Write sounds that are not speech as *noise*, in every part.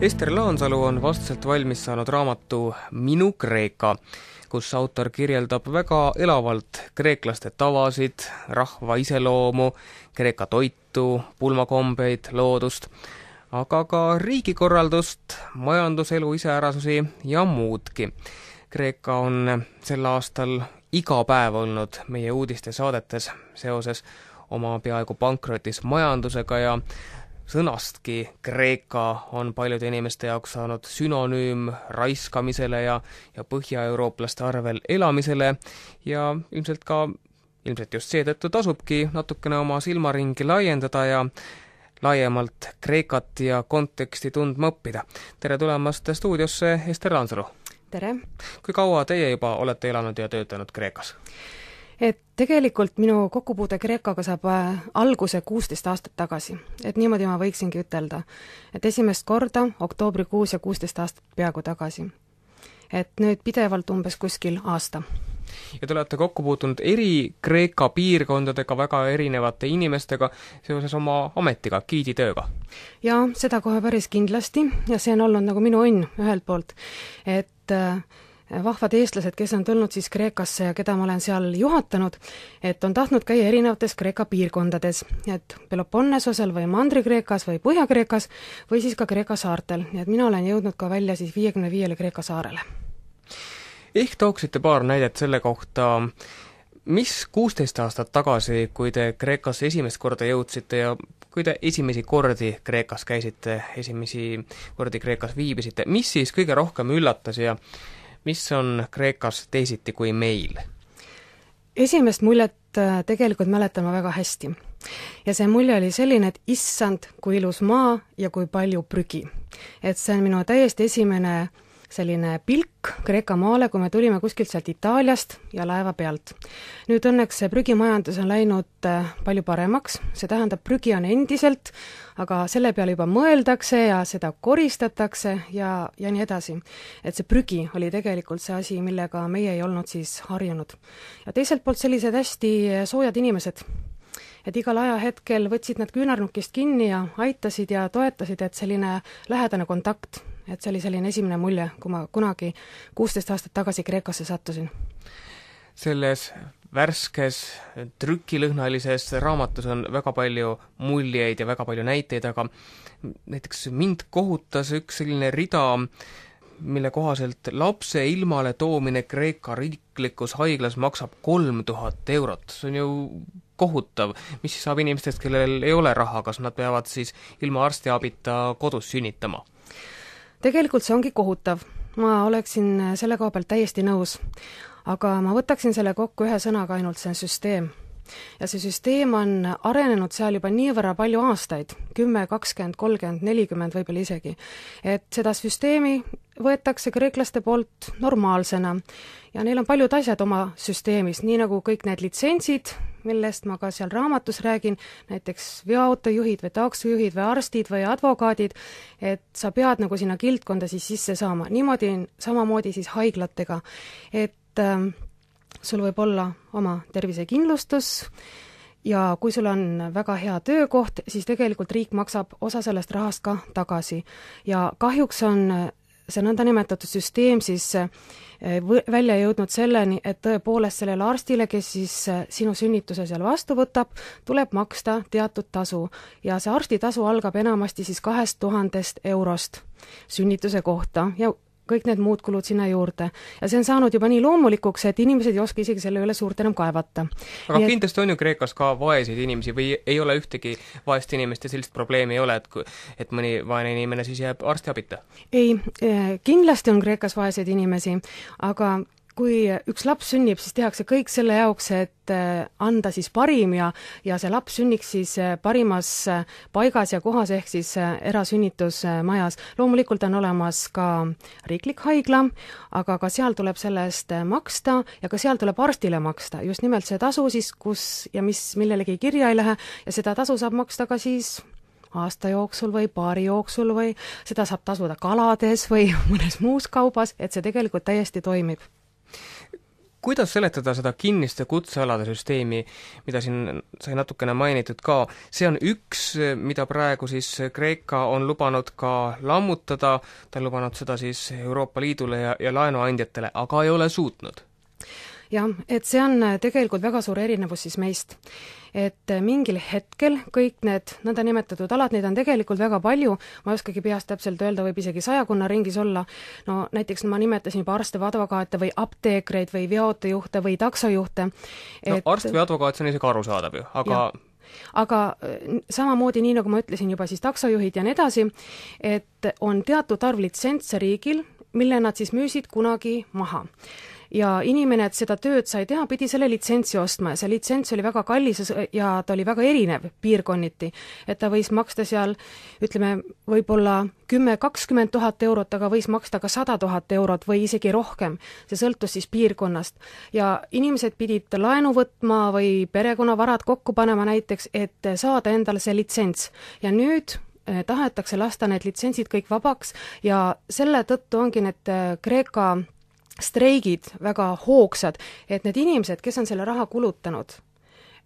Ester Laansalu on vastselt valmis saanud raamatu Minu Kreeka, kus autor kirjeldab väga elavalt kreeklaste tavasid, rahva iseloomu, Kreeka toitu, pulmakombeid, loodust, aga ka riigikorraldust, majanduselu iseärasusi ja muudki. Kreeka on sel aastal iga päev olnud meie uudistesaadetes seoses oma peaaegu pankrotis majandusega ja sõnastki Kreeka on paljude inimeste jaoks saanud sünonüüm raiskamisele ja, ja põhjaeurooplaste arvel elamisele ja ilmselt ka, ilmselt just seetõttu tasubki natukene oma silmaringi laiendada ja laiemalt Kreekat ja konteksti tundma õppida. tere tulemast stuudiosse, Ester Ransalu! tere! kui kaua teie juba olete elanud ja töötanud Kreekas? et tegelikult minu kokkupuude Kreekaga saab äh, alguse kuusteist aastat tagasi, et niimoodi ma võiksingi ütelda. et esimest korda oktoobrikuus ja kuusteist aastat peaaegu tagasi. et nüüd pidevalt umbes kuskil aasta ja te olete kokku puutunud eri Kreeka piirkondadega, väga erinevate inimestega seoses oma ametiga, giiditööga? jaa, seda kohe päris kindlasti ja see on olnud nagu minu õnn ühelt poolt, et äh, vahvad eestlased, kes on tulnud siis Kreekasse ja keda ma olen seal juhatanud, et on tahtnud käia erinevates Kreeka piirkondades, et Peloponnesosel või Mandri-Kreekas või Põhja-Kreekas või siis ka Kreeka saartel, nii et mina olen jõudnud ka välja siis viiekümne viiele Kreeka saarele. ehk tooksite paar näidet selle kohta, mis kuusteist aastat tagasi, kui te Kreekasse esimest korda jõudsite ja kui te esimesi kordi Kreekas käisite, esimesi kordi Kreekas viibisite, mis siis kõige rohkem üllatas ja mis on Kreekas teisiti kui meil? esimest muljet äh, tegelikult mäletan ma väga hästi. ja see mulje oli selline, et issand, kui ilus maa ja kui palju prügi. et see on minu täiesti esimene selline pilk Kreeka maale, kui me tulime kuskilt sealt Itaaliast ja laeva pealt. nüüd õnneks see prügimajandus on läinud äh, palju paremaks, see tähendab, prügi on endiselt, aga selle peale juba mõeldakse ja seda koristatakse ja, ja nii edasi. et see prügi oli tegelikult see asi, millega meie ei olnud siis harjunud. ja teiselt poolt sellised hästi äh, soojad inimesed et igal ajahetkel võtsid nad küünarnukist kinni ja aitasid ja toetasid, et selline lähedane kontakt et see oli selline esimene mulje, kui ma kunagi kuusteist aastat tagasi Kreekasse sattusin. selles värskes trükilõhnalises raamatus on väga palju muljeid ja väga palju näiteid, aga näiteks mind kohutas üks selline rida, mille kohaselt lapse ilmale toomine Kreeka riiklikus haiglas maksab kolm tuhat eurot, see on ju kohutav, mis siis saab inimestest, kellel ei ole raha, kas nad peavad siis ilma arstiabita kodus sünnitama? tegelikult see ongi kohutav, ma oleksin äh, selle koha pealt täiesti nõus. aga ma võtaksin selle kokku ühe sõnaga ainult, see on süsteem. ja see süsteem on arenenud seal juba niivõrra palju aastaid, kümme, kakskümmend, kolmkümmend, nelikümmend võib-olla isegi, et seda süsteemi võetakse kreeklaste poolt normaalsena ja neil on paljud asjad oma süsteemis, nii nagu kõik need litsentsid, millest ma ka seal raamatus räägin, näiteks veoautojuhid või taksojuhid või arstid või advokaadid, et sa pead nagu sinna kildkonda siis sisse saama, niimoodi on samamoodi siis haiglatega, et ähm, sul võib olla oma tervisekindlustus, ja kui sul on väga hea töökoht, siis tegelikult riik maksab osa sellest rahast ka tagasi. ja kahjuks on see nõndanimetatud süsteem siis äh, välja jõudnud selleni, et tõepoolest sellele arstile, kes siis äh, sinu sünnituse seal vastu võtab, tuleb maksta teatud tasu ja see arstitasu algab enamasti siis kahest tuhandest eurost sünnituse kohta ja kõik need muud kulud sinna juurde. ja see on saanud juba nii loomulikuks, et inimesed ei oska isegi selle üle suurt enam kaevata. aga nii kindlasti et... on ju Kreekas ka vaeseid inimesi või ei ole ühtegi vaest inimest ja sellist probleemi ei ole, et kui, et mõni vaene inimene siis jääb arstiabita? ei, eh, kindlasti on Kreekas vaeseid inimesi, aga kui üks laps sünnib, siis tehakse kõik selle jaoks, et äh, anda siis parim ja, ja see laps sünniks siis äh, parimas äh, paigas ja kohas, ehk siis erasünnitusmajas. loomulikult on olemas ka riiklik haigla, aga ka seal tuleb selle eest maksta ja ka seal tuleb arstile maksta just nimelt see tasu siis, kus ja mis millelegi kirja ei lähe ja seda tasu saab maksta ka siis aasta jooksul või paari jooksul või seda saab tasuda kalades või *laughs* mõnes muus kaubas, et see tegelikult täiesti toimib kuidas seletada seda kinniste kutsealade süsteemi, mida siin sai natukene mainitud ka, see on üks, mida praegu siis Kreeka on lubanud ka lammutada, ta on lubanud seda siis Euroopa Liidule ja, ja laenuandjatele, aga ei ole suutnud jah, et see on tegelikult väga suur erinevus siis meist et äh, mingil hetkel kõik need nõndanimetatud alad, neid on tegelikult väga palju, ma ei oskagi peast täpselt öelda, võib isegi sajakonna ringis olla, no näiteks ma nimetasin juba arste või advokaate või apteekreid või veoautojuhte või taksojuhte et.... no arst või advokaat, see on isegi arusaadav ju, aga ja aga äh, samamoodi, nii nagu ma ütlesin juba, siis taksojuhid ja nii edasi, et on teatud arv litsentse riigil, mille nad siis müüsid kunagi maha ja inimene, et seda tööd sai teha, pidi selle litsentsi ostma ja see litsents oli väga kallis ja ta oli väga erinev piirkonniti. et ta võis maksta seal ütleme, võib-olla kümme, kakskümmend tuhat eurot, aga võis maksta ka sada tuhat eurot või isegi rohkem. see sõltus siis piirkonnast. ja inimesed pidid laenu võtma või perekonnavarad kokku panema näiteks, et saada endale see litsents. ja nüüd eh, tahetakse lasta need litsentsid kõik vabaks ja selle tõttu ongi need eh, Kreeka streigid väga hoogsad, et need inimesed, kes on selle raha kulutanud,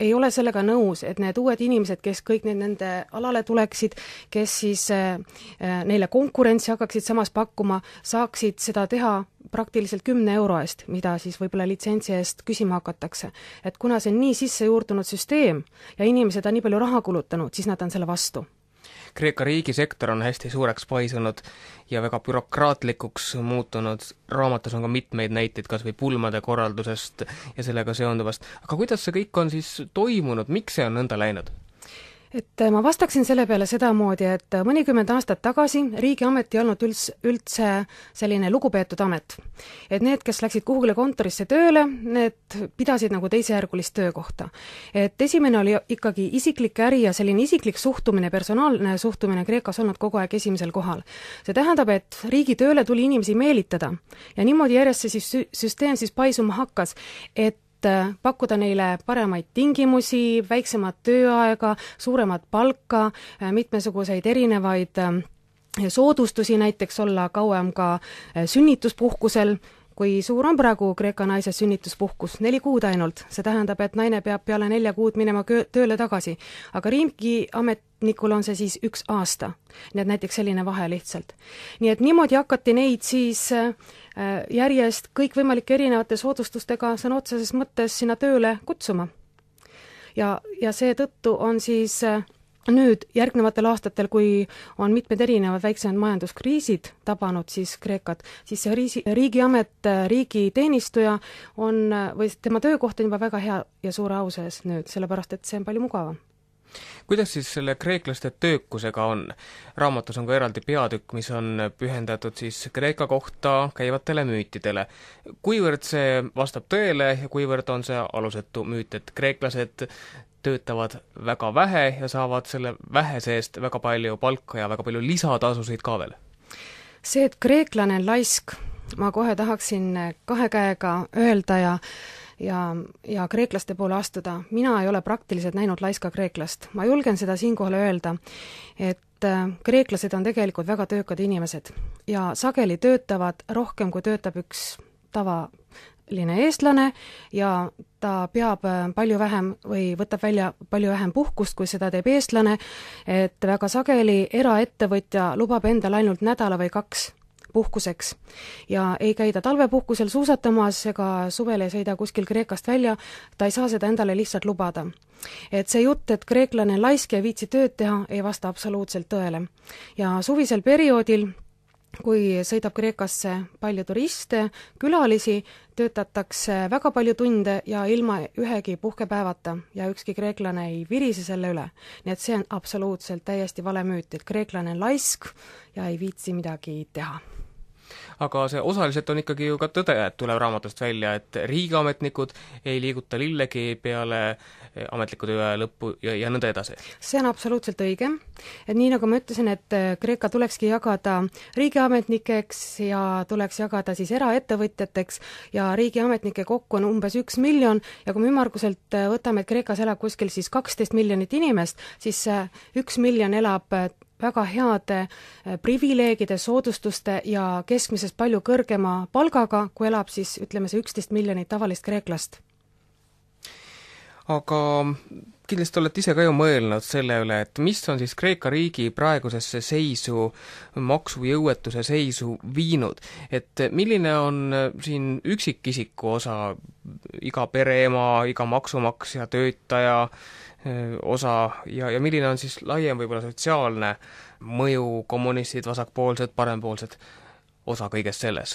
ei ole sellega nõus, et need uued inimesed, kes kõik need nende alale tuleksid, kes siis äh, äh, neile konkurentsi hakkaksid samas pakkuma, saaksid seda teha praktiliselt kümne euro eest, mida siis võib-olla litsentsi eest küsima hakatakse. et kuna see on nii sisse juurdunud süsteem ja inimesed on nii palju raha kulutanud, siis nad on selle vastu Kreeka riigisektor on hästi suureks paisunud ja väga bürokraatlikuks muutunud, raamatus on ka mitmeid näiteid kas või pulmade korraldusest ja sellega seonduvast, aga kuidas see kõik on siis toimunud, miks see on nõnda läinud? et äh, ma vastaksin selle peale sedamoodi, et äh, mõnikümmend aastat tagasi riigiamet ei olnud üldse, üldse selline lugupeetud amet. et need, kes läksid kuhugile kontorisse tööle, need pidasid nagu teisejärgulist töökohta. et esimene oli ikkagi isiklik äri ja selline isiklik suhtumine, personaalne suhtumine Kreekas olnud kogu aeg esimesel kohal. see tähendab, et riigi tööle tuli inimesi meelitada ja niimoodi järjest see siis, süsteem siis paisuma hakkas, et et äh, pakkuda neile paremaid tingimusi, väiksemat tööaega, suuremat palka, äh, mitmesuguseid erinevaid äh, soodustusi, näiteks olla kauem ka sünnituspuhkusel kui suur on praegu Kreeka naise sünnituspuhkus, neli kuud ainult, see tähendab, et naine peab peale nelja kuud minema köö-, tööle tagasi, aga riigiametnikul on see siis üks aasta. nii et näiteks selline vahe lihtsalt. nii et niimoodi hakati neid siis äh, järjest kõikvõimalike erinevate soodustustega sõna otseses mõttes sinna tööle kutsuma. ja, ja seetõttu on siis äh, nüüd järgnevatel aastatel, kui on mitmed erinevad väiksemad majanduskriisid tabanud siis Kreekat, siis see riisi, riigiamet, riigiteenistuja on või tema töökoht on juba väga hea ja suure au sees nüüd, sellepärast et see on palju mugavam kuidas siis selle kreeklaste töökusega on? raamatus on ka eraldi peatükk, mis on pühendatud siis Kreeka kohta käivatele müütidele. kuivõrd see vastab tõele ja kuivõrd on see alusetu müüt, et kreeklased töötavad väga vähe ja saavad selle vähese eest väga palju palka ja väga palju lisatasusid ka veel? see, et kreeklane on laisk, ma kohe tahaksin kahe käega öelda ja ja, ja kreeklaste poole astuda. mina ei ole praktiliselt näinud laiska kreeklast. ma julgen seda siinkohal öelda, et äh, kreeklased on tegelikult väga töökad inimesed ja sageli töötavad rohkem, kui töötab üks tava eestlane ja ta peab äh, palju vähem või võtab välja palju vähem puhkust, kui seda teeb eestlane, et väga sageli eraettevõtja lubab endale ainult nädala või kaks puhkuseks. ja ei käida talvepuhkusel suusatamas ega suvel ei sõida kuskil Kreekast välja, ta ei saa seda endale lihtsalt lubada. et see jutt, et kreeklane on laisk ja ei viitsi tööd teha, ei vasta absoluutselt tõele. ja suvisel perioodil kui sõidab Kreekasse palju turiste, külalisi, töötatakse väga palju tunde ja ilma ühegi puhkepäevata ja ükski kreeklane ei virise selle üle. nii et see on absoluutselt täiesti vale müüt, et kreeklane on laisk ja ei viitsi midagi teha aga see osaliselt on ikkagi ju ka tõde, et tuleb raamatust välja, et riigiametnikud ei liiguta lillegi peale eh, ametliku töö lõppu ja, ja nõnda edasi. see on absoluutselt õige, et nii, nagu ma ütlesin, et eh, Kreeka tulekski jagada riigiametnikeks ja tuleks jagada siis eraettevõtjateks ja riigiametnikke kokku on umbes üks miljon ja kui me ümmarguselt eh, võtame, et Kreekas elab kuskil siis kaksteist miljonit inimest, siis üks miljon elab väga heade eh, privileegide, soodustuste ja keskmisest palju kõrgema palgaga, kui elab siis ütleme, see üksteist miljonit tavalist kreeklast. aga kindlasti olete ise ka ju mõelnud selle üle, et mis on siis Kreeka riigi praegusesse seisu, maksujõuetuse seisu viinud, et milline on eh, siin üksikisiku osa, iga pereema, iga maksumaksja, töötaja, Äh, osa ja, ja milline on siis laiem võib-olla sotsiaalne mõju, kommunistid, vasakpoolsed, parempoolsed, osa kõiges selles?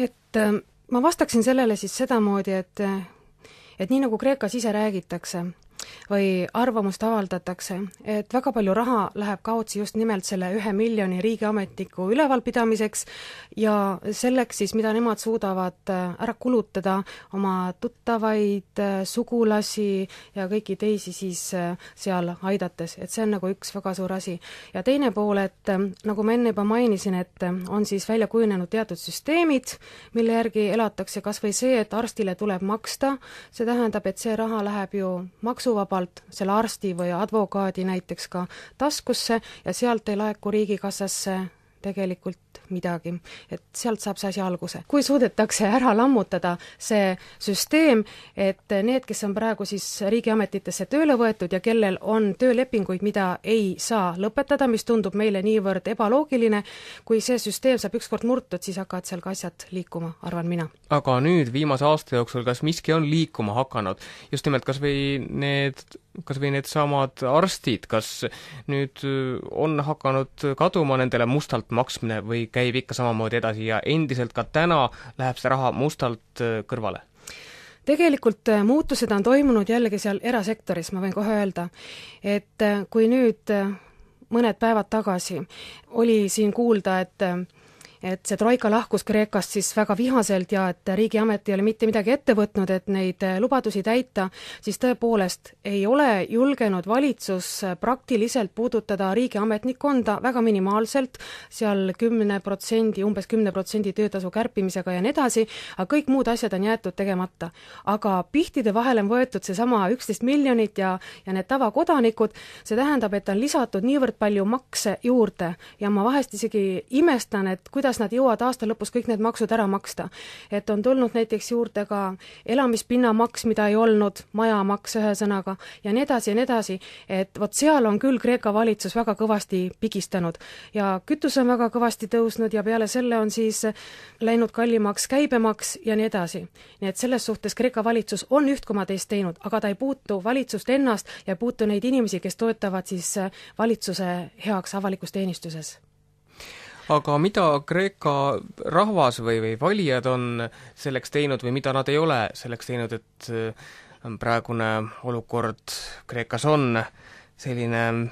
et äh, ma vastaksin sellele siis sedamoodi, et äh, et nii, nagu Kreekas ise räägitakse, või arvamust avaldatakse, et väga palju raha läheb kaotsi just nimelt selle ühe miljoni riigiametniku ülevalpidamiseks ja selleks siis, mida nemad suudavad äh, ära kulutada oma tuttavaid, äh, sugulasi ja kõiki teisi siis äh, seal aidates, et see on nagu üks väga suur asi. ja teine pool, et nagu ma enne juba mainisin, et on siis välja kujunenud teatud süsteemid, mille järgi elatakse kas või see, et arstile tuleb maksta, see tähendab, et see raha läheb ju maksu valikuvabalt selle arsti või advokaadi näiteks ka taskusse ja sealt ei laeku riigikassasse tegelikult midagi. et sealt saab see asi alguse. kui suudetakse ära lammutada see süsteem, et need, kes on praegu siis riigiametitesse tööle võetud ja kellel on töölepinguid, mida ei saa lõpetada, mis tundub meile niivõrd ebaloogiline, kui see süsteem saab ükskord murtud, siis hakkavad seal ka asjad liikuma, arvan mina. aga nüüd viimase aasta jooksul, kas miski on liikuma hakanud? just nimelt kas või need kas või needsamad arstid, kas nüüd äh, on hakanud kaduma nendele mustalt maksmine või käib ikka samamoodi edasi ja endiselt ka täna läheb see raha mustalt äh, kõrvale? tegelikult äh, muutused on toimunud jällegi seal erasektoris, ma võin kohe öelda, et kui nüüd mõned päevad tagasi oli siin kuulda, et et see troika lahkus Kreekast siis väga vihaselt ja et riigiamet ei ole mitte midagi ette võtnud, et neid äh, lubadusi täita, siis tõepoolest ei ole julgenud valitsus äh, praktiliselt puudutada riigiametnikkonda väga minimaalselt seal, seal kümne protsendi, umbes kümne protsendi töötasu kärpimisega ja nii edasi, aga kõik muud asjad on jäetud tegemata. aga pihtide vahele on võetud seesama üksteist miljonit ja, ja need tavakodanikud, see tähendab, et on lisatud niivõrd palju makse juurde ja ma vahest isegi imestan, et kuidas kuidas nad jõuavad aasta lõpus kõik need maksud ära maksta. et on tulnud näiteks juurde ka elamispinnamaks, mida ei olnud, majamaks ühesõnaga, ja nii edasi ja nii edasi, et vot seal on küll Kreeka valitsus väga kõvasti pigistanud. ja kütus on väga kõvasti tõusnud ja peale selle on siis läinud kallimaks käibemaks ja nii edasi. nii et selles suhtes Kreeka valitsus on üht koma teist teinud, aga ta ei puutu valitsust ennast ja ei puutu neid inimesi, kes toetavad siis valitsuse heaks avalikus teenistuses aga mida Kreeka rahvas või, või valijad on selleks teinud või mida nad ei ole selleks teinud, et äh, praegune olukord Kreekas on selline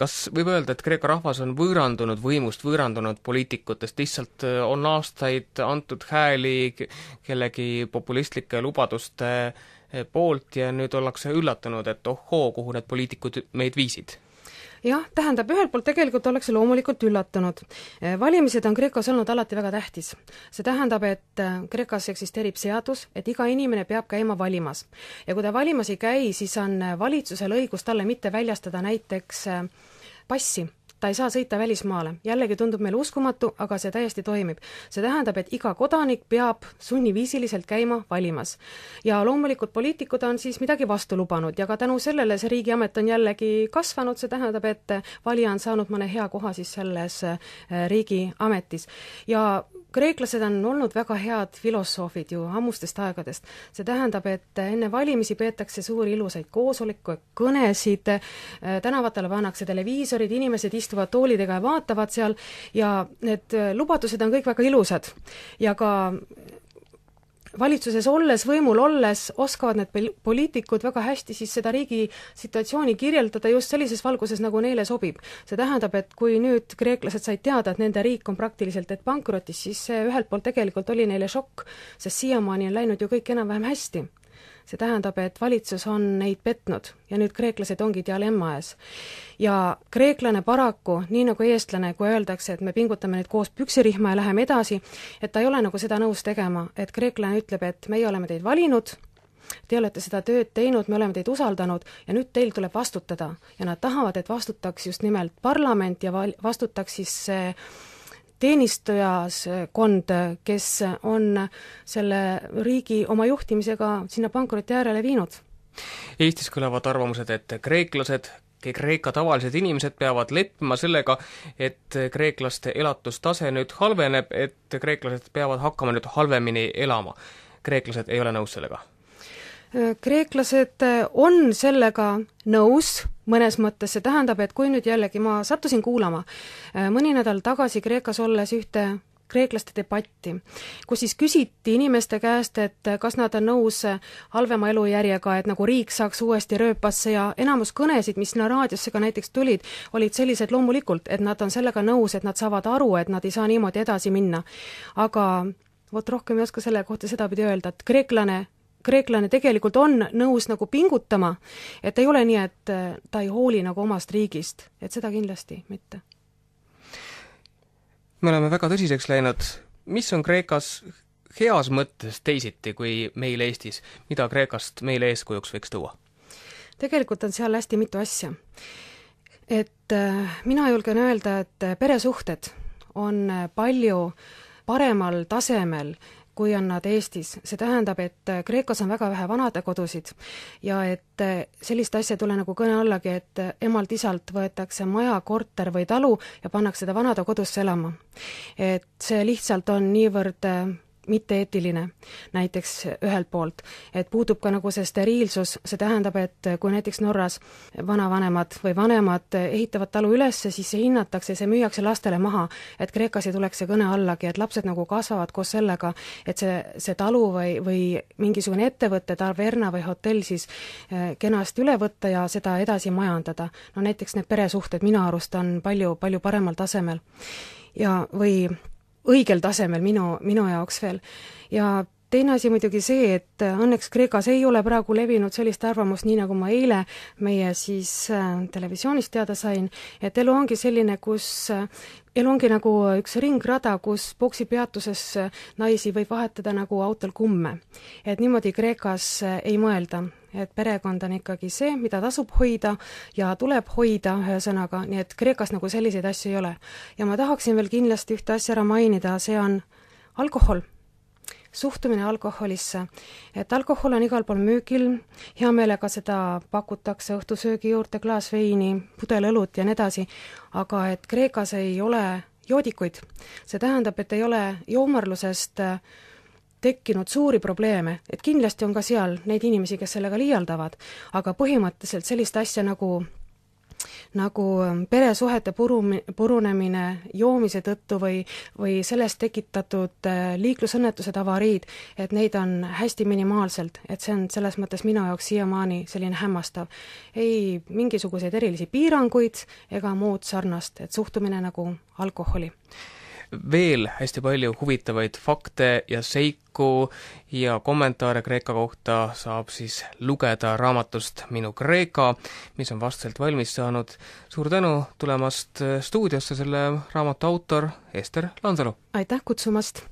kas võib öelda, et Kreeka rahvas on võõrandunud võimust, võõrandunud poliitikutest, lihtsalt äh, on aastaid antud hääli kellegi populistlike lubaduste äh, poolt ja nüüd ollakse üllatunud, et ohhoo, kuhu need poliitikud meid viisid? jah, tähendab, ühelt poolt tegelikult ollakse loomulikult üllatunud. Eh, valimised on Kreekas olnud alati väga tähtis. see tähendab, et eh, Kreekas eksisteerib seadus, et iga inimene peab käima valimas. ja kui ta valimas ei käi, siis on eh, valitsusel õigus talle mitte väljastada näiteks passi ta ei saa sõita välismaale. jällegi tundub meile uskumatu, aga see täiesti toimib. see tähendab, et iga kodanik peab sunniviisiliselt käima valimas. ja loomulikult poliitikud on siis midagi vastu lubanud ja ka tänu sellele see riigiamet on jällegi kasvanud, see tähendab, et valija on saanud mõne hea koha siis selles eh, riigiametis. ja kreeklased on olnud väga head filosoofid ju ammustest aegadest. see tähendab, et enne valimisi peetakse suuri ilusaid koosolekuid, kõnesid, äh, tänavatele pannakse televiisorid, inimesed istuvad toolidega ja vaatavad seal ja need äh, lubadused on kõik väga ilusad. ja ka valitsuses olles, võimul olles oskavad need poliitikud väga hästi siis seda riigi situatsiooni kirjeldada just sellises valguses, nagu neile sobib. see tähendab, et kui nüüd kreeklased said teada, et nende riik on praktiliselt et pankrotis, siis see ühelt poolt tegelikult oli neile šokk, sest siiamaani on läinud ju kõik enam-vähem hästi see tähendab, et valitsus on neid petnud ja nüüd kreeklased ongi dilemma ees. ja kreeklane paraku, nii nagu eestlane, kui öeldakse, et me pingutame nüüd koos püksirihma ja läheme edasi, et ta ei ole nagu seda nõus tegema, et kreeklane ütleb, et meie oleme teid valinud, Te olete seda tööd teinud, me oleme teid usaldanud ja nüüd teil tuleb vastutada. ja nad tahavad, et vastutaks just nimelt parlament ja val-, vastutaks siis see äh, teenistujaskond, eh, kes on selle riigi oma juhtimisega sinna pankroti äärele viinud. Eestis kõlavad arvamused, et kreeklased, Kreeka tavalised inimesed peavad leppima sellega, et kreeklaste elatustase nüüd halveneb, et kreeklased peavad hakkama nüüd halvemini elama. kreeklased ei ole nõus sellega Äh, kreeklased äh, on sellega nõus mõnes mõttes, see tähendab, et kui nüüd jällegi ma sattusin kuulama äh, mõni nädal tagasi Kreekas olles ühte kreeklaste debatti, kus siis küsiti inimeste käest, et kas nad on nõus halvema elujärjega, et nagu riik saaks uuesti rööpasse ja enamus kõnesid, mis sinna raadiosse ka näiteks tulid, olid sellised loomulikult, et nad on sellega nõus, et nad saavad aru, et nad ei saa niimoodi edasi minna. aga vot rohkem ei oska selle kohta sedapidi öelda, et kreeklane kreeklane tegelikult on nõus nagu pingutama, et ei ole nii, et äh, ta ei hooli nagu omast riigist, et seda kindlasti mitte. me oleme väga tõsiseks läinud, mis on Kreekas heas mõttes teisiti kui meil Eestis, mida Kreekast meile eeskujuks võiks tuua? tegelikult on seal hästi mitu asja. et äh, mina julgen öelda, et äh, peresuhted on palju paremal tasemel äh, kui on nad Eestis. see tähendab, et äh, Kreekas on väga vähe vanadekodusid ja et äh, sellist asja ei tule nagu kõne allagi, et äh, emalt-isalt võetakse maja, korter või talu ja pannakse ta vanadekodusse elama. et see lihtsalt on niivõrd mitteeetiline, näiteks ühelt poolt, et puudub ka nagu see steriilsus, see tähendab, et kui näiteks Norras vanavanemad või vanemad ehitavad talu üles, siis see hinnatakse, see müüakse lastele maha, et Kreekas ei tuleks see kõne allagi, et lapsed nagu kasvavad koos sellega, et see, see talu või, või mingisugune ettevõte, taverna või hotell siis eh, kenasti üle võtta ja seda edasi majandada. no näiteks need peresuhted minu arust on palju, palju paremal tasemel ja, või õigel tasemel minu, minu jaoks veel. ja teine asi muidugi see, et äh, õnneks Kreekas ei ole praegu levinud sellist arvamust, nii nagu ma eile meie siis äh, televisioonist teada sain, et elu ongi selline, kus äh, elu ongi nagu üks ringrada, kus poksipeatuses naisi võib vahetada nagu autol kumme. et niimoodi Kreekas ei mõelda et perekond on ikkagi see, mida tasub hoida ja tuleb hoida, ühesõnaga, nii et Kreekas nagu selliseid asju ei ole. ja ma tahaksin veel kindlasti ühte asja ära mainida, see on alkohol suhtumine alkoholisse, et alkohol on igal pool müügil, hea meelega seda pakutakse õhtusöögi juurde, klaas veini, pudel õlut ja nii edasi, aga et Kreekas ei ole joodikuid. see tähendab, et ei ole joomarlusest äh, tekkinud suuri probleeme, et kindlasti on ka seal neid inimesi, kes sellega liialdavad, aga põhimõtteliselt sellist asja nagu nagu ähm, peresuhete purum-, purunemine joomise tõttu või, või sellest tekitatud äh, liiklusõnnetused, avariid, et neid on hästi minimaalselt, et see on selles mõttes minu jaoks siiamaani selline hämmastav. ei mingisuguseid erilisi piiranguid ega muud sarnast, et suhtumine nagu alkoholi veel hästi palju huvitavaid fakte ja seiku ja kommentaare Kreeka kohta saab siis lugeda raamatust Minu Kreeka, mis on vastselt valmis saanud. suur tänu tulemast stuudiosse, selle raamatu autor Ester Lansalu! aitäh kutsumast!